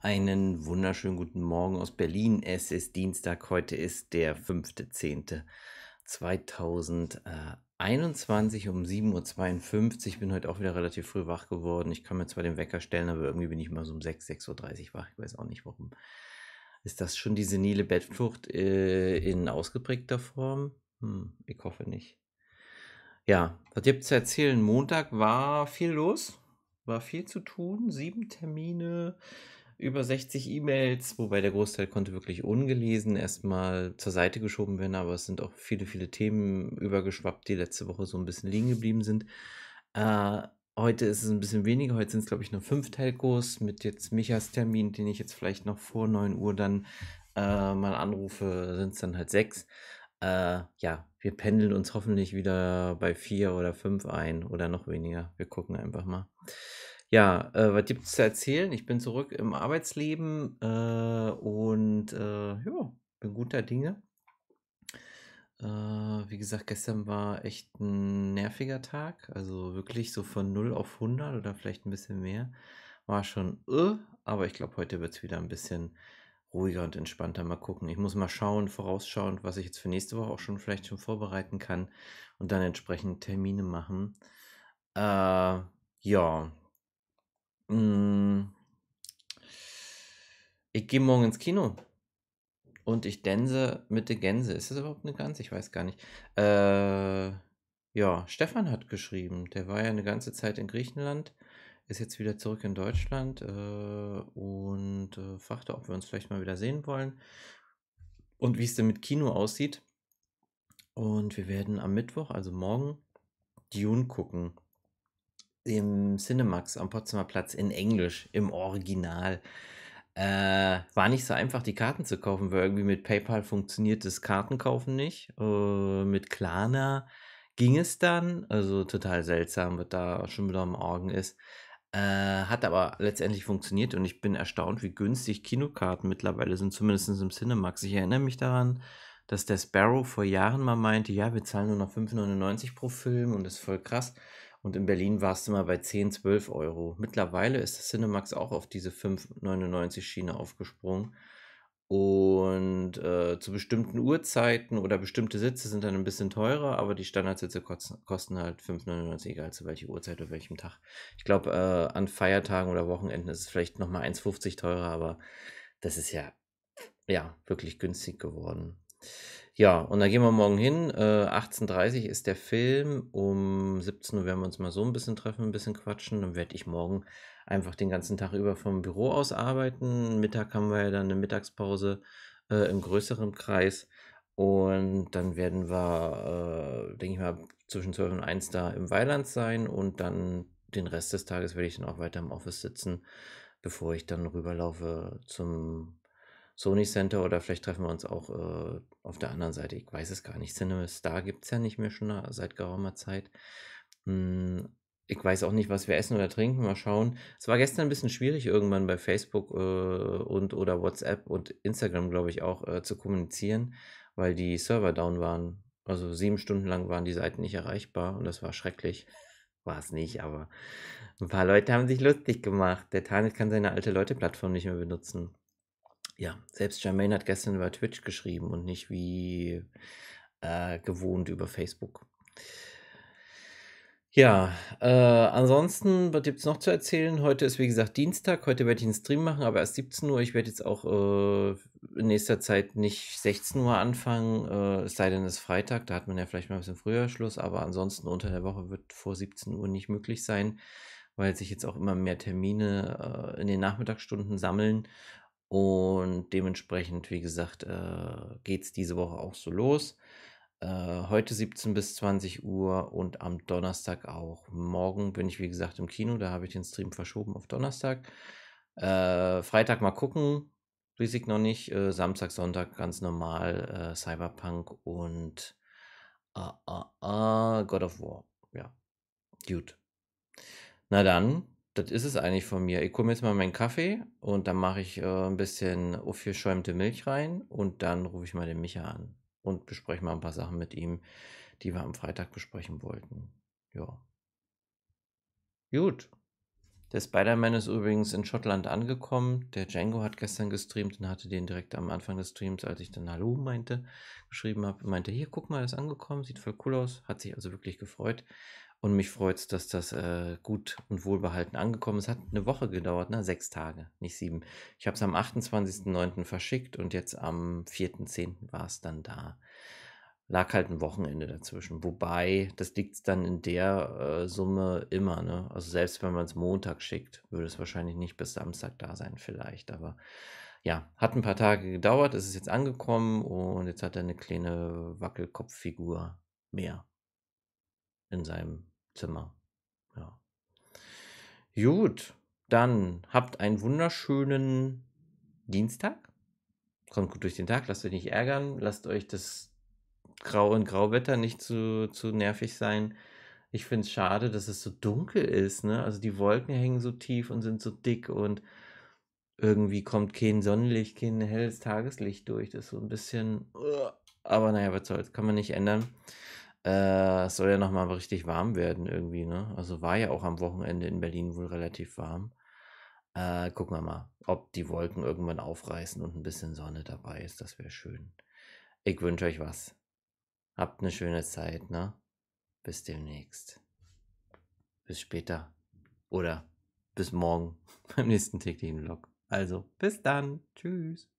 Einen wunderschönen guten Morgen aus Berlin. Es ist Dienstag, heute ist der 5.10.2021 um 7.52 Uhr. Ich bin heute auch wieder relativ früh wach geworden. Ich kann mir zwar den Wecker stellen, aber irgendwie bin ich mal so um 6, 6.30 Uhr wach. Ich weiß auch nicht warum. Ist das schon die senile Bettflucht äh, in ausgeprägter Form? Hm, ich hoffe nicht. Ja, was ihr habt zu erzählen? Montag war viel los, war viel zu tun, sieben Termine über 60 E-Mails, wobei der Großteil konnte wirklich ungelesen erstmal zur Seite geschoben werden, aber es sind auch viele, viele Themen übergeschwappt, die letzte Woche so ein bisschen liegen geblieben sind. Äh, heute ist es ein bisschen weniger, heute sind es glaube ich nur fünf Telcos mit jetzt Michas Termin, den ich jetzt vielleicht noch vor 9 Uhr dann äh, mal anrufe, sind es dann halt sechs. Äh, ja, wir pendeln uns hoffentlich wieder bei vier oder fünf ein oder noch weniger. Wir gucken einfach mal. Ja, äh, was gibt es zu erzählen? Ich bin zurück im Arbeitsleben äh, und äh, ja, bin guter Dinge. Äh, wie gesagt, gestern war echt ein nerviger Tag. Also wirklich so von 0 auf 100 oder vielleicht ein bisschen mehr. War schon, äh, aber ich glaube, heute wird es wieder ein bisschen ruhiger und entspannter mal gucken. Ich muss mal schauen, vorausschauend, was ich jetzt für nächste Woche auch schon vielleicht schon vorbereiten kann und dann entsprechend Termine machen. Äh, ja, Mm, ich gehe morgen ins Kino. Und ich dänse mit der Gänse. Ist das überhaupt eine Gans? Ich weiß gar nicht. Äh, ja, Stefan hat geschrieben. Der war ja eine ganze Zeit in Griechenland, ist jetzt wieder zurück in Deutschland äh, und äh, fragte, ob wir uns vielleicht mal wieder sehen wollen. Und wie es denn mit Kino aussieht. Und wir werden am Mittwoch, also morgen, Dune gucken im Cinemax am Potsdamer Platz in Englisch, im Original. Äh, war nicht so einfach, die Karten zu kaufen, weil irgendwie mit PayPal funktioniert das Kartenkaufen nicht. Äh, mit Klarna ging es dann. Also total seltsam, was da schon wieder am Orgen ist. Äh, hat aber letztendlich funktioniert und ich bin erstaunt, wie günstig Kinokarten mittlerweile sind, zumindest im Cinemax. Ich erinnere mich daran, dass der Sparrow vor Jahren mal meinte, ja, wir zahlen nur noch 5,99 pro Film und das ist voll krass. Und in Berlin warst du mal bei 10, 12 Euro. Mittlerweile ist das Cinemax auch auf diese 5,99 Schiene aufgesprungen. Und äh, zu bestimmten Uhrzeiten oder bestimmte Sitze sind dann ein bisschen teurer, aber die Standardsitze kosten, kosten halt 5,99, egal zu welcher Uhrzeit oder welchem Tag. Ich glaube, äh, an Feiertagen oder Wochenenden ist es vielleicht nochmal 1,50 teurer, aber das ist ja, ja wirklich günstig geworden. Ja, und dann gehen wir morgen hin. Äh, 18.30 Uhr ist der Film. Um 17 Uhr werden wir uns mal so ein bisschen treffen, ein bisschen quatschen. Dann werde ich morgen einfach den ganzen Tag über vom Büro aus arbeiten. Mittag haben wir ja dann eine Mittagspause äh, im größeren Kreis. Und dann werden wir, äh, denke ich mal, zwischen 12 und 1 da im Weiland sein. Und dann den Rest des Tages werde ich dann auch weiter im Office sitzen, bevor ich dann rüberlaufe zum Sony Center oder vielleicht treffen wir uns auch äh, auf der anderen Seite. Ich weiß es gar nicht. CinemaStar gibt es ja nicht mehr schon seit geraumer Zeit. Hm, ich weiß auch nicht, was wir essen oder trinken. Mal schauen. Es war gestern ein bisschen schwierig, irgendwann bei Facebook äh, und oder WhatsApp und Instagram, glaube ich, auch äh, zu kommunizieren, weil die Server down waren. Also sieben Stunden lang waren die Seiten nicht erreichbar und das war schrecklich. War es nicht, aber ein paar Leute haben sich lustig gemacht. Der Tarnet kann seine alte Leute-Plattform nicht mehr benutzen. Ja, selbst Jermaine hat gestern über Twitch geschrieben und nicht wie äh, gewohnt über Facebook. Ja, äh, ansonsten, was gibt es noch zu erzählen? Heute ist wie gesagt Dienstag, heute werde ich einen Stream machen, aber erst 17 Uhr. Ich werde jetzt auch äh, in nächster Zeit nicht 16 Uhr anfangen, äh, es sei denn, es ist Freitag, da hat man ja vielleicht mal ein bisschen früher Schluss, aber ansonsten unter der Woche wird vor 17 Uhr nicht möglich sein, weil sich jetzt auch immer mehr Termine äh, in den Nachmittagsstunden sammeln und dementsprechend, wie gesagt, äh, geht es diese Woche auch so los. Äh, heute 17 bis 20 Uhr und am Donnerstag auch. Morgen bin ich, wie gesagt, im Kino. Da habe ich den Stream verschoben auf Donnerstag. Äh, Freitag mal gucken. Riesig noch nicht. Äh, Samstag, Sonntag ganz normal. Äh, Cyberpunk und ah, ah, ah, God of War. Ja. Dude. Na dann, das ist es eigentlich von mir. Ich komme jetzt mal meinen Kaffee und dann mache ich äh, ein bisschen aufgeschäumte Milch rein und dann rufe ich mal den Micha an und bespreche mal ein paar Sachen mit ihm, die wir am Freitag besprechen wollten. Ja. Gut. Der Spider-Man ist übrigens in Schottland angekommen. Der Django hat gestern gestreamt und hatte den direkt am Anfang des Streams, als ich dann Hallo meinte, geschrieben habe, meinte, hier, guck mal, ist angekommen, sieht voll cool aus, hat sich also wirklich gefreut. Und mich freut es, dass das äh, gut und wohlbehalten angekommen ist. Hat eine Woche gedauert, ne? Sechs Tage, nicht sieben. Ich habe es am 28.09. verschickt und jetzt am 4.10. war es dann da lag halt ein Wochenende dazwischen. Wobei, das liegt dann in der äh, Summe immer, ne? Also selbst wenn man es Montag schickt, würde es wahrscheinlich nicht bis Samstag da sein, vielleicht. Aber ja, hat ein paar Tage gedauert, es ist jetzt angekommen und jetzt hat er eine kleine Wackelkopffigur mehr in seinem Zimmer. Ja. Gut, dann habt einen wunderschönen Dienstag. Kommt gut durch den Tag, lasst euch nicht ärgern, lasst euch das Grau und Grauwetter nicht zu, zu nervig sein. Ich finde es schade, dass es so dunkel ist. Ne? Also die Wolken hängen so tief und sind so dick und irgendwie kommt kein Sonnenlicht, kein helles Tageslicht durch. Das ist so ein bisschen. Äh, aber naja, was soll's, kann man nicht ändern. Äh, es soll ja nochmal richtig warm werden irgendwie, ne? Also war ja auch am Wochenende in Berlin wohl relativ warm. Äh, gucken wir mal, ob die Wolken irgendwann aufreißen und ein bisschen Sonne dabei ist. Das wäre schön. Ich wünsche euch was. Habt eine schöne Zeit, ne? Bis demnächst. Bis später. Oder bis morgen beim nächsten täglichen Vlog. Also, bis dann. Tschüss.